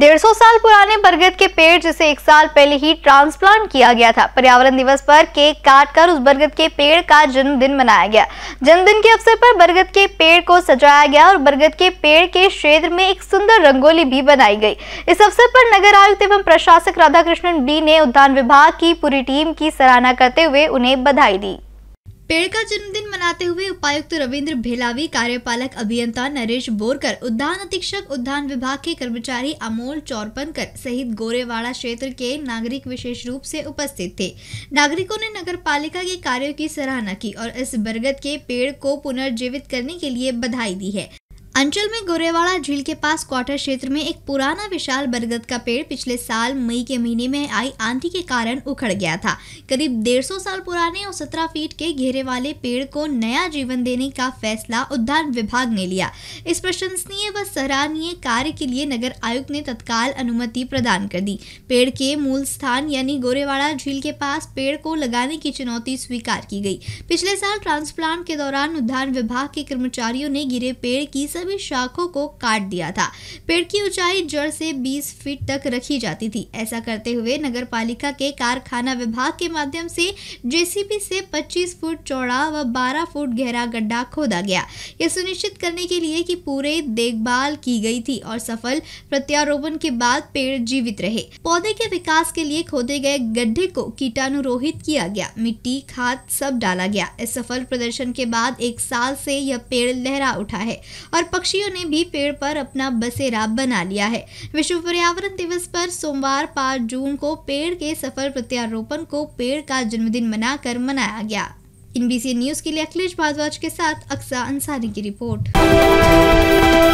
डेढ़ सौ साल पुराने बरगद के पेड़ जिसे एक साल पहले ही ट्रांसप्लांट किया गया था पर्यावरण दिवस पर केक काट कर उस बरगद के पेड़ का जन्मदिन मनाया गया जन्मदिन के अवसर पर बरगद के पेड़ को सजाया गया और बरगद के पेड़ के क्षेत्र में एक सुंदर रंगोली भी बनाई गई इस अवसर पर नगर आयुक्त एवं प्रशासक राधाकृष्णन बी ने उद्यान विभाग की पूरी टीम की सराहना करते हुए उन्हें बधाई दी पेड़ का जन्मदिन मनाते हुए उपायुक्त रविंद्र भेलावी कार्यपालक अभियंता नरेश बोरकर उद्यान अधीक्षक उद्यान विभाग के कर्मचारी अमोल चौरपनकर सहित गोरेवाड़ा क्षेत्र के नागरिक विशेष रूप से उपस्थित थे नागरिकों ने नगर पालिका के कार्यो की सराहना की और इस बरगद के पेड़ को पुनर्जीवित करने के लिए बधाई दी है अंचल में गोरेवाड़ा झील के पास क्वार्टर क्षेत्र में एक पुराना विशाल बरगद का पेड़ पिछले साल मई के महीने में आई आंधी के कारण उखड़ गया था करीब डेढ़ सौ साल पुराने और सत्रह फीट के घेरे वाले पेड़ को नया जीवन देने का फैसला उद्यान विभाग ने लिया इस प्रशंसनीय व सराहनीय कार्य के लिए नगर आयुक्त ने तत्काल अनुमति प्रदान कर दी पेड़ के मूल स्थान यानी गोरेवाड़ा झील के पास पेड़ को लगाने की चुनौती स्वीकार की गई पिछले साल ट्रांसप्लांट के दौरान उद्यान विभाग के कर्मचारियों ने गिरे पेड़ की सभी हुई शाखों को काट दिया था पेड़ की ऊंचाई जड़ से 20 फीट तक रखी जाती थी ऐसा करते हुए नगर पालिका के कारखाना विभाग के माध्यम से जेसीबी से 25 फुट चौड़ा व 12 फुट गहरा गड्ढा खोदा गया यह सुनिश्चित करने के लिए कि पूरे देखभाल की गई थी और सफल प्रत्यारोपण के बाद पेड़ जीवित रहे पौधे के विकास के लिए खोदे गए गड्ढे को कीटाणुरोहित किया गया मिट्टी खाद सब डाला गया इस सफल प्रदर्शन के बाद एक साल से यह पेड़ लहरा उठा है और पक्षियों ने भी पेड़ पर अपना बसेरा बना लिया है विश्व पर्यावरण दिवस पर सोमवार पाँच जून को पेड़ के सफल प्रत्यारोपण को पेड़ का जन्मदिन मनाकर मनाया गया इन न्यूज के लिए अखिलेश भारद्वाज के साथ अक्सा अंसारी की रिपोर्ट